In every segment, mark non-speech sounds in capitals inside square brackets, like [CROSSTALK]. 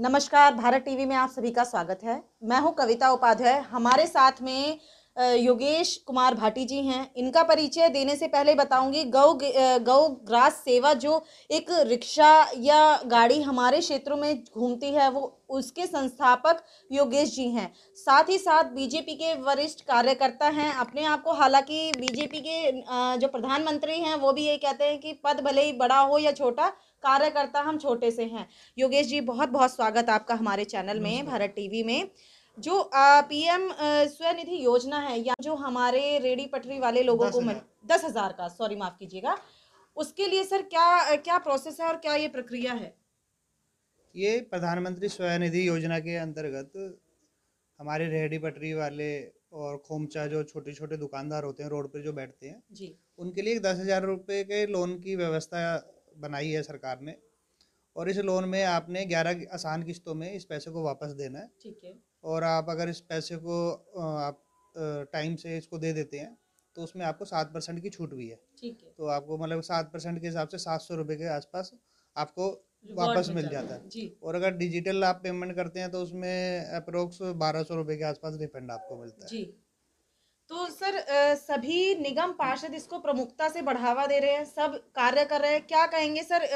नमस्कार भारत टीवी में आप सभी का स्वागत है मैं हूं कविता उपाध्याय हमारे साथ में योगेश कुमार भाटी जी हैं इनका परिचय देने से पहले बताऊंगी गौ गौ ग्रास सेवा जो एक रिक्शा या गाड़ी हमारे क्षेत्रों में घूमती है वो उसके संस्थापक योगेश जी हैं साथ ही साथ बीजेपी के वरिष्ठ कार्यकर्ता हैं अपने आप को हालांकि बीजेपी के जो प्रधानमंत्री हैं वो भी ये कहते हैं कि पद भले ही बड़ा हो या छोटा कार्यकर्ता हम छोटे से हैं योगेश जी बहुत बहुत स्वागत आपका हमारे चैनल में भारत टीवी में जो पीएम स्वनिधि योजना है या जो हमारे रेडी पटरी वाले लोगों को दस हजार का सॉरी माफ कीजिएगा उसके लिए सर क्या क्या प्रोसेस है और क्या ये प्रक्रिया है ये प्रधानमंत्री स्वनिधि योजना के अंतर्गत हमारे रेहड़ी पटरी वाले और खोमचा जो छोटे छोटे दुकानदार होते हैं रोड पर जो बैठते हैं जी उनके लिए दस हज़ार रुपये के लोन की व्यवस्था बनाई है सरकार ने और इस लोन में आपने ग्यारह आसान किस्तों में इस पैसे को वापस देना है ठीक है और आप अगर इस पैसे को आप टाइम से इसको दे देते हैं तो उसमें आपको सात परसेंट की छूट भी है ठीक है तो आपको मतलब सात परसेंट के हिसाब से सात सौ रुपये के आसपास आपको वापस मिल जाता है और अगर डिजिटल आप पेमेंट करते हैं तो उसमें अप्रोक्स बारह सौ रुपये के आसपास रिफंड आपको मिलता है जी तो सर सभी निगम पार्षद इसको प्रमुखता से बढ़ावा दे रहे हैं सब कार्य कर रहे हैं क्या कहेंगे सर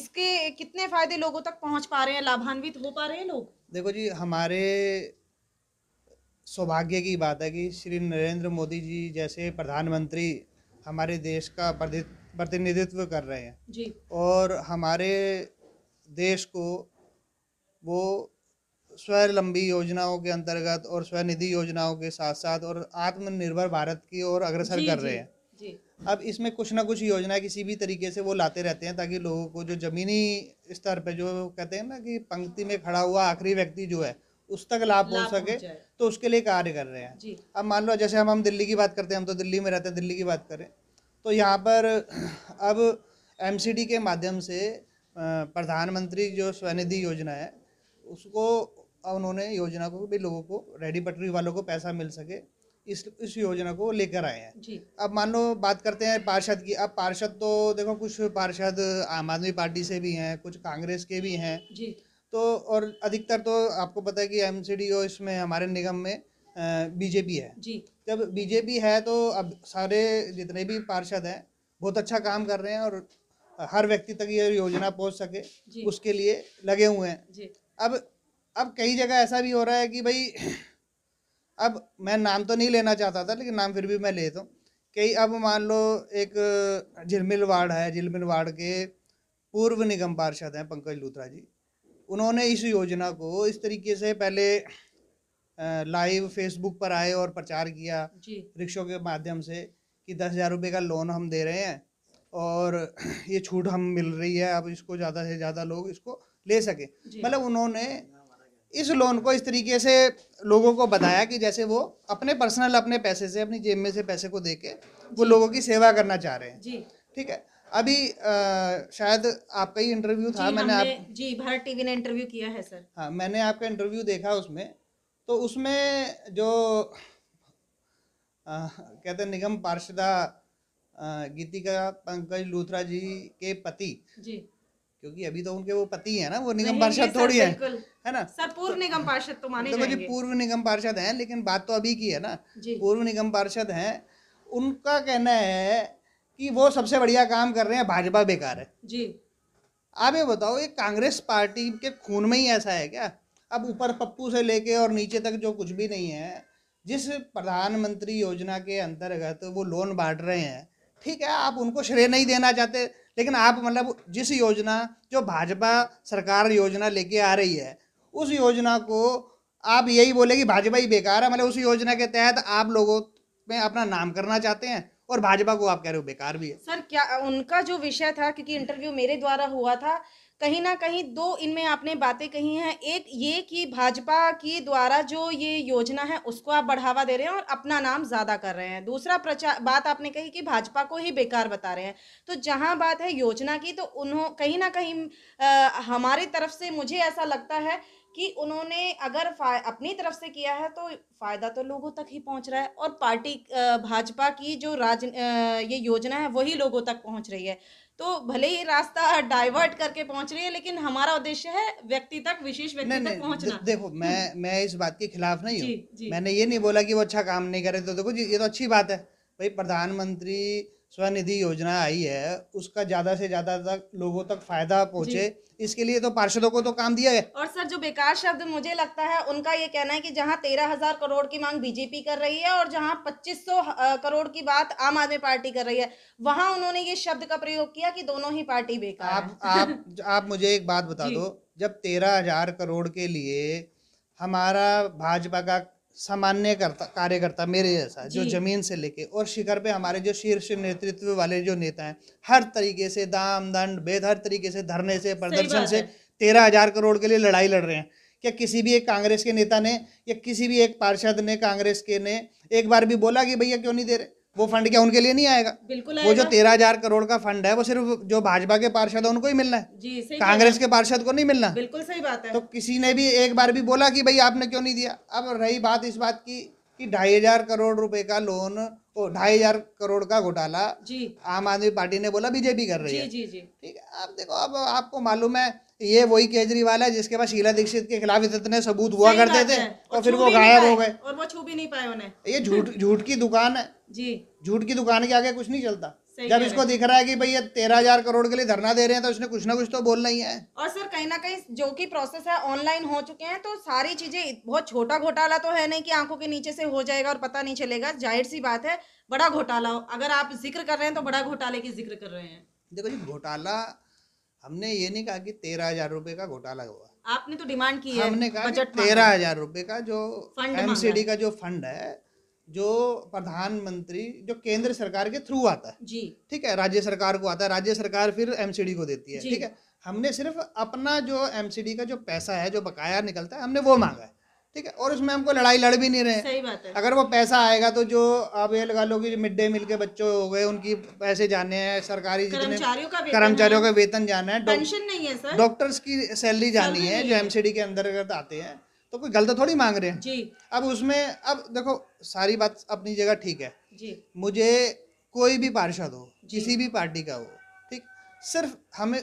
इसके कितने फायदे लोगों तक पहुंच पा रहे हैं लाभान्वित हो पा रहे हैं लोग देखो जी हमारे सौभाग्य की बात है कि श्री नरेंद्र मोदी जी जैसे प्रधानमंत्री हमारे देश का प्रतिनिधित्व कर रहे हैं जी और हमारे देश को वो स्वलंबी योजनाओं के अंतर्गत और स्वनिधि योजनाओं के साथ साथ और आत्मनिर्भर भारत की ओर अग्रसर कर रहे हैं अब इसमें कुछ ना कुछ योजना किसी भी तरीके से वो लाते रहते हैं ताकि लोगों को जो ज़मीनी स्तर पे जो कहते हैं ना कि पंक्ति में खड़ा हुआ आखिरी व्यक्ति जो है उस तक लाभ पहुंच सके तो उसके लिए कार्य कर रहे हैं अब मान लो जैसे हम हम दिल्ली की बात करते हैं हम तो दिल्ली में रहते हैं दिल्ली की बात करें तो यहाँ पर [CLEARS THROAT] अब एम के माध्यम से प्रधानमंत्री जो स्वनिधि योजना है उसको उन्होंने योजना को भी लोगों को रेडी पटरी वालों को पैसा मिल सके इस इस योजना को लेकर आए हैं अब मान लो बात करते हैं पार्षद की अब पार्षद तो देखो कुछ पार्षद आम आदमी पार्टी से भी हैं कुछ कांग्रेस के भी हैं तो और अधिकतर तो आपको पता है कि एम इसमें हमारे निगम में बीजेपी है जी जब बीजेपी है तो अब सारे जितने भी पार्षद हैं बहुत अच्छा काम कर रहे हैं और हर व्यक्ति तक ये योजना पहुंच सके उसके लिए लगे हुए हैं अब अब कई जगह ऐसा भी हो रहा है कि भाई अब मैं नाम तो नहीं लेना चाहता था लेकिन नाम फिर भी मैं लेता हूँ कई अब मान लो एक झिलमिल वार्ड है झिलमिल वार्ड के पूर्व निगम पार्षद हैं पंकज लूथरा जी उन्होंने इस योजना को इस तरीके से पहले लाइव फेसबुक पर आए और प्रचार किया रिक्शों के माध्यम से कि दस हज़ार रुपये का लोन हम दे रहे हैं और [CLEARS THROAT] ये छूट हम मिल रही है अब इसको ज़्यादा से ज़्यादा लोग इसको ले सके मतलब उन्होंने इस लोन को इस तरीके से लोगों को बताया कि जैसे वो अपने पर्सनल अपने पैसे से अपनी जेब में से पैसे को दे वो लोगों की सेवा करना चाह रहे हैं ठीक है अभी आ, शायद आपका ही इंटरव्यू था मैंने आप जी भारत टीवी ने इंटरव्यू किया है सर हाँ मैंने आपका इंटरव्यू देखा उसमें तो उसमें जो आ, कहते निगम पार्षदा गीतिका पंकज लूथरा जी के पति जी क्योंकि अभी तो उनके वो पति है ना वो निगम पार्षद थोड़ी है है ना सर पूर्व तो निगम पार्षद तो माने तो जाएंगे जी पूर्व निगम पार्षद हैं लेकिन बात तो अभी की है ना पूर्व निगम पार्षद हैं उनका कहना है कि वो सबसे बढ़िया काम कर रहे हैं भाजपा बेकार है जी आप ये बताओ ये कांग्रेस पार्टी के खून में ही ऐसा है क्या अब ऊपर पप्पू से लेके और नीचे तक जो कुछ भी नहीं है जिस प्रधानमंत्री योजना के अंतर्गत वो लोन बांट रहे हैं ठीक है आप उनको श्रेय नहीं देना चाहते लेकिन आप मतलब जिस योजना जो भाजपा सरकार योजना लेके आ रही है उस योजना को आप यही बोले कि भाजपा ही बेकार है मतलब उस योजना के तहत आप लोगों में अपना नाम करना चाहते हैं और भाजपा को आप कह रहे हो बेकार भी है सर क्या उनका जो विषय था क्योंकि इंटरव्यू मेरे द्वारा हुआ था कहीं ना कहीं दो इनमें आपने बातें कही हैं एक ये कि भाजपा की द्वारा जो ये योजना है उसको आप बढ़ावा दे रहे हैं और अपना नाम ज़्यादा कर रहे हैं दूसरा प्रचार बात आपने कही कि भाजपा को ही बेकार बता रहे हैं तो जहाँ बात है योजना की तो उन्हों कहीं ना कहीं आ, हमारे तरफ से मुझे ऐसा लगता है कि उन्होंने अगर अपनी तरफ से किया है तो फ़ायदा तो लोगों तक ही पहुंच रहा है और पार्टी भाजपा की जो राज ये योजना है वही लोगों तक पहुंच रही है तो भले ही रास्ता डाइवर्ट करके पहुंच रही है लेकिन हमारा उद्देश्य है व्यक्ति तक विशेष व्यक्ति तक पहुंचना दे, देखो मैं हम्म। मैं इस बात के खिलाफ नहीं हूँ मैंने ये नहीं बोला कि वो अच्छा काम नहीं करे तो देखो ये तो अच्छी बात है भाई प्रधानमंत्री स्वनिधि योजना आई है उसका ज्यादा से ज्यादा तक लोगों तक फायदा पहुंचे इसके लिए तो पार्षदों को तो काम दिया है और सर जो बेकार शब्द मुझे लगता है उनका ये कहना है कि जहां तेरह हजार करोड़ की मांग बीजेपी कर रही है और जहां पच्चीस सौ करोड़ की बात आम आदमी पार्टी कर रही है वहां उन्होंने ये शब्द का प्रयोग किया कि दोनों ही पार्टी बेकार आप आप आप मुझे एक बात बता [LAUGHS] दो जब तेरह करोड़ के लिए हमारा भाजपा का सामान्य करता कार्यकर्ता मेरे जैसा जो जमीन से लेके और शिखर पे हमारे जो शीर्ष नेतृत्व वाले जो नेता हैं हर तरीके से दाम दंड भेद हर तरीके से धरने से प्रदर्शन से तेरह हजार करोड़ के लिए लड़ाई लड़ रहे हैं क्या किसी भी एक कांग्रेस के नेता ने या किसी भी एक पार्षद ने कांग्रेस के ने एक बार भी बोला कि भैया क्यों नहीं दे रहे वो फंड क्या उनके लिए नहीं आएगा बिल्कुल आएगा। वो जो तेरह हजार करोड़ का फंड है वो सिर्फ जो भाजपा के पार्षद है उनको ही मिलना है कांग्रेस के पार्षद को नहीं मिलना बिल्कुल सही बात है तो किसी ने भी एक बार भी बोला कि भाई आपने क्यों नहीं दिया अब रही बात इस बात की कि ढाई हजार करोड़ रुपए का लोन ढाई हजार करोड़ का घोटाला आम आदमी पार्टी ने बोला बीजेपी कर रही है ठीक है अब देखो अब आपको मालूम है ये वही केजरीवाल है जिसके पास शीला दीक्षित के खिलाफ इतने सबूत हुआ करते थे और फिर वो गायब हो गए और वो छू भी नहीं पाए उन्हें ये झूठ झूठ की दुकान है जी झूठ की दुकान के आगे कुछ नहीं चलता जब इसको दिख रहा है कि भाई ये तेरह हजार करोड़ के लिए धरना दे रहे हैं तो इसने कुछ ना कुछ तो बोलना ही है और सर कहीं ना कहीं जो की प्रोसेस है ऑनलाइन हो चुके हैं तो सारी चीजें बहुत छोटा घोटाला तो है नहीं कि आंखों के नीचे से हो जाएगा और पता नहीं चलेगा जाहिर सी बात है बड़ा घोटाला अगर आप जिक्र कर रहे हैं तो बड़ा घोटाले की जिक्र कर रहे हैं देखो जी घोटाला हमने ये नहीं कहा कि तेरह हजार रूपए का घोटाला हुआ आपने तो डिमांड की है हमने कहा तेरह हजार रूपए का जो एमसीडी का जो फंड है जो प्रधानमंत्री जो केंद्र सरकार के थ्रू आता है जी ठीक है राज्य सरकार को आता है राज्य सरकार फिर एमसीडी को देती है ठीक है हमने सिर्फ अपना जो एमसीडी का जो पैसा है जो बकाया निकलता है हमने वो मांगा है ठीक है और उसमें हमको लड़ाई लड़ भी नहीं रहे सही बात है अगर वो पैसा आएगा तो जो आप ये लगा लो कि मिड डे मील के बच्चों हो गए उनकी पैसे जाने हैं सरकारी जितने कर्मचारियों का वेतन जाना है पेंशन नहीं है सर डॉक्टर्स की सैलरी जानी है जो एमसीडी के अंतर्गत आते हैं तो कोई गलत तो थोड़ी मांग रहे हैं जी अब उसमें अब देखो सारी बात अपनी जगह ठीक है जी मुझे कोई भी पार्षद हो किसी भी पार्टी का हो ठीक सिर्फ हमें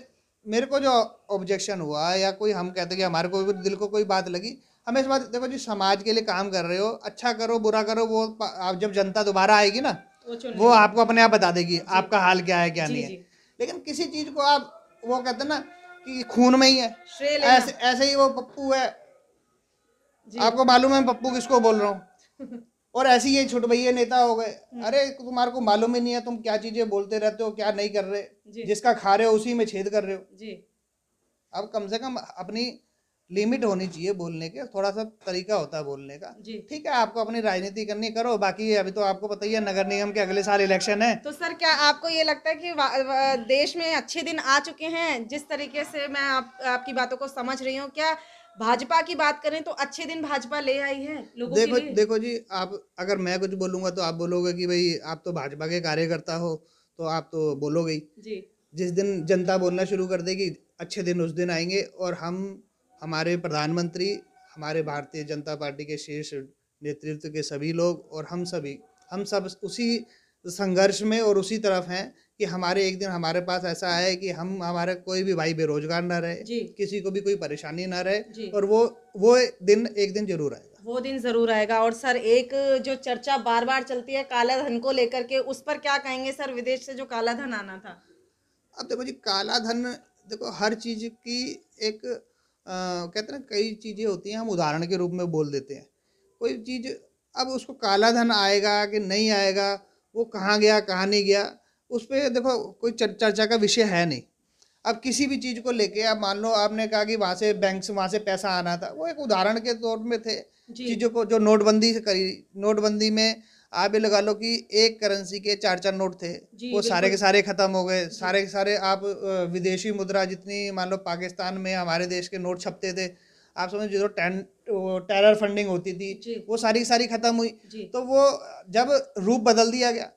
मेरे को जो ऑब्जेक्शन हुआ या कोई हम कहते कि हमारे को दिल को कोई बात लगी हमें इस बात देखो जी समाज के लिए काम कर रहे हो अच्छा करो बुरा करो वो आप जब जनता दोबारा आएगी ना वो, वो आपको अपने आप बता देगी आपका हाल क्या है क्या नहीं है लेकिन किसी चीज को आप वो कहते ना कि खून में ही है ऐसे ऐसे ही वो पप्पू है आपको मालूम है पप्पू किसको बोल रहा हूँ [LAUGHS] और ऐसे ही छोट भैया नेता हो गए हम्म। अरे तुम्हारे को मालूम ही नहीं है तुम क्या चीजें बोलते रहते हो क्या नहीं कर रहे जिसका खा रहे हो उसी में छेद कर रहे हो अब कम से कम अपनी लिमिट होनी चाहिए बोलने के थोड़ा सा तरीका होता है बोलने का ठीक है आपको अपनी राजनीति करनी करो बाकी अभी तो आपको पता ही है नगर निगम के अगले साल इलेक्शन है तो सर क्या आपको ये लगता है कि देश में अच्छे दिन आ चुके हैं जिस तरीके से मैं आप, आपकी बातों को समझ रही हूँ क्या भाजपा की बात करें तो अच्छे दिन भाजपा ले आई है लोगों देखो के लिए? देखो जी आप अगर मैं कुछ बोलूंगा तो आप बोलोगे की भाई आप तो भाजपा के कार्यकर्ता हो तो आप तो बोलोगे जी जिस दिन जनता बोलना शुरू कर देगी अच्छे दिन उस दिन आएंगे और हम हमारे प्रधानमंत्री हमारे भारतीय जनता पार्टी के शीर्ष नेतृत्व के सभी लोग और हम सभी हम सब उसी संघर्ष में और उसी तरफ हैं कि हमारे एक दिन हमारे पास ऐसा है कि हम हमारा कोई भी भाई बेरोजगार ना रहे किसी को भी कोई परेशानी ना रहे और वो वो दिन एक दिन जरूर आएगा वो दिन जरूर आएगा और सर एक जो चर्चा बार बार चलती है काला धन को लेकर के उस पर क्या कहेंगे सर विदेश से जो काला धन आना था अब देखो जी काला धन देखो हर चीज की एक कहते हैं कई चीज़ें होती हैं हम उदाहरण के रूप में बोल देते हैं कोई चीज़ अब उसको काला धन आएगा कि नहीं आएगा वो कहाँ गया कहाँ नहीं गया उस पर देखो कोई चर्चा का विषय है नहीं अब किसी भी चीज़ को लेके अब मान लो आपने कहा कि वहाँ से बैंक से वहाँ से पैसा आना था वो एक उदाहरण के तौर में थे चीज़ों को जो नोटबंदी से करी नोटबंदी में आप ये लगा लो कि एक करेंसी के चार चार नोट थे वो सारे के सारे खत्म हो गए सारे के सारे आप विदेशी मुद्रा जितनी मान लो पाकिस्तान में हमारे देश के नोट छपते थे आप समझ जो टेन टेरर फंडिंग होती थी वो सारी की सारी खत्म हुई तो वो जब रूप बदल दिया गया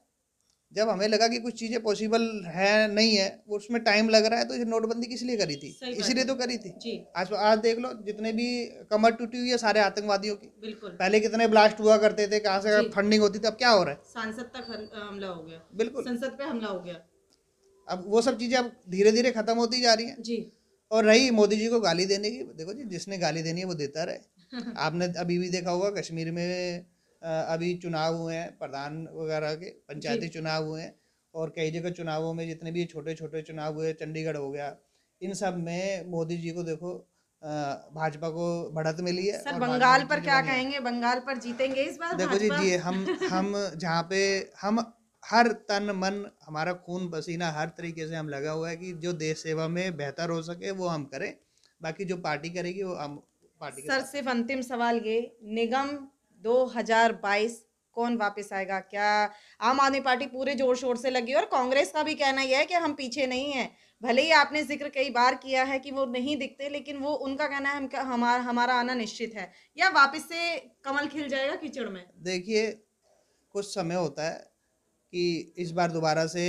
जब हमें लगा कि कुछ चीज़ें पॉसिबल है नहीं है उसमें टाइम लग रहा है तो नोटबंदी किस लिए करी थी इसीलिए तो करी थी आज आज देख लो जितने भी कमर टूटी हुई है सारे आतंकवादियों की पहले कितने ब्लास्ट हुआ करते थे कहाँ से फंडिंग होती थी अब क्या हो रहा है सांसद तक हमला हो गया बिल्कुल संसद पे हमला हो गया अब वो सब चीज़ें अब धीरे धीरे खत्म होती जा रही है जी और रही मोदी जी को गाली देने की देखो जी जिसने गाली देनी है वो देता रहे [LAUGHS] आपने अभी भी देखा होगा कश्मीर में अभी चुनाव हुए हैं प्रधान वगैरह के पंचायती चुनाव हुए हैं और कई जगह चुनावों में जितने भी छोटे छोटे चुनाव हुए चंडीगढ़ हो गया इन सब में मोदी जी को देखो भाजपा को बढ़त मिली है सर बंगाल पर क्या कहेंगे बंगाल पर जीतेंगे इस बार देखो जी जी हम हम जहाँ पे हम हर तन मन हमारा खून पसीना हर तरीके से हम लगा हुआ है कि जो देश सेवा में बेहतर हो सके वो हम करें बाकी जो पार्टी करेगी वो हम पार्टी सर सिर्फ अंतिम सवाल ये निगम 2022 कौन वापस आएगा क्या आम आदमी पार्टी पूरे जोर शोर से लगी और कांग्रेस का भी कहना यह है कि हम पीछे नहीं हैं भले ही आपने जिक्र कई बार किया है कि वो नहीं दिखते लेकिन वो उनका कहना है हम हमारा हमारा आना निश्चित है या वापस से कमल खिल जाएगा कीचड़ में देखिए कुछ समय होता है कि इस बार दोबारा से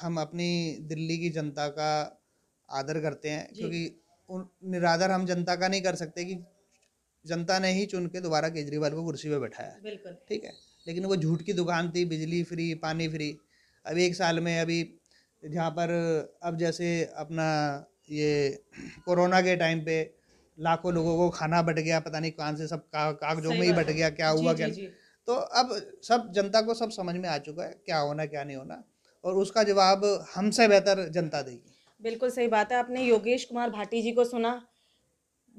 हम अपनी दिल्ली की जनता का आदर करते हैं क्योंकि निरादर हम जनता का नहीं कर सकते कि जनता ने ही चुन के दोबारा केजरीवाल को कुर्सी पर बैठाया बिल्कुल ठीक है लेकिन वो झूठ की दुकान थी बिजली फ्री पानी फ्री अभी एक साल में अभी जहाँ पर अब जैसे अपना ये कोरोना के टाइम पे लाखों लोगों को खाना बट गया पता नहीं कहाँ से सब का, कागजों में ही बट गया क्या हुआ जी, क्या जी, जी. तो अब सब जनता को सब समझ में आ चुका है क्या होना क्या नहीं होना और उसका जवाब हमसे बेहतर जनता देगी बिल्कुल सही बात है आपने योगेश कुमार भाटी जी को सुना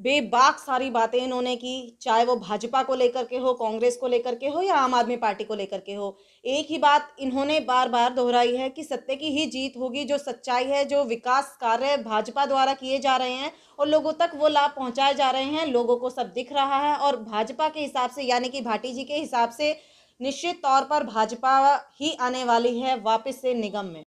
बेबाक सारी बातें इन्होंने की चाहे वो भाजपा को लेकर के हो कांग्रेस को लेकर के हो या आम आदमी पार्टी को लेकर के हो एक ही बात इन्होंने बार बार दोहराई है कि सत्य की ही जीत होगी जो सच्चाई है जो विकास कार्य भाजपा द्वारा किए जा रहे हैं और लोगों तक वो लाभ पहुंचाए जा रहे हैं लोगों को सब दिख रहा है और भाजपा के हिसाब से यानी कि भाटी जी के हिसाब से निश्चित तौर पर भाजपा ही आने वाली है वापस से निगम में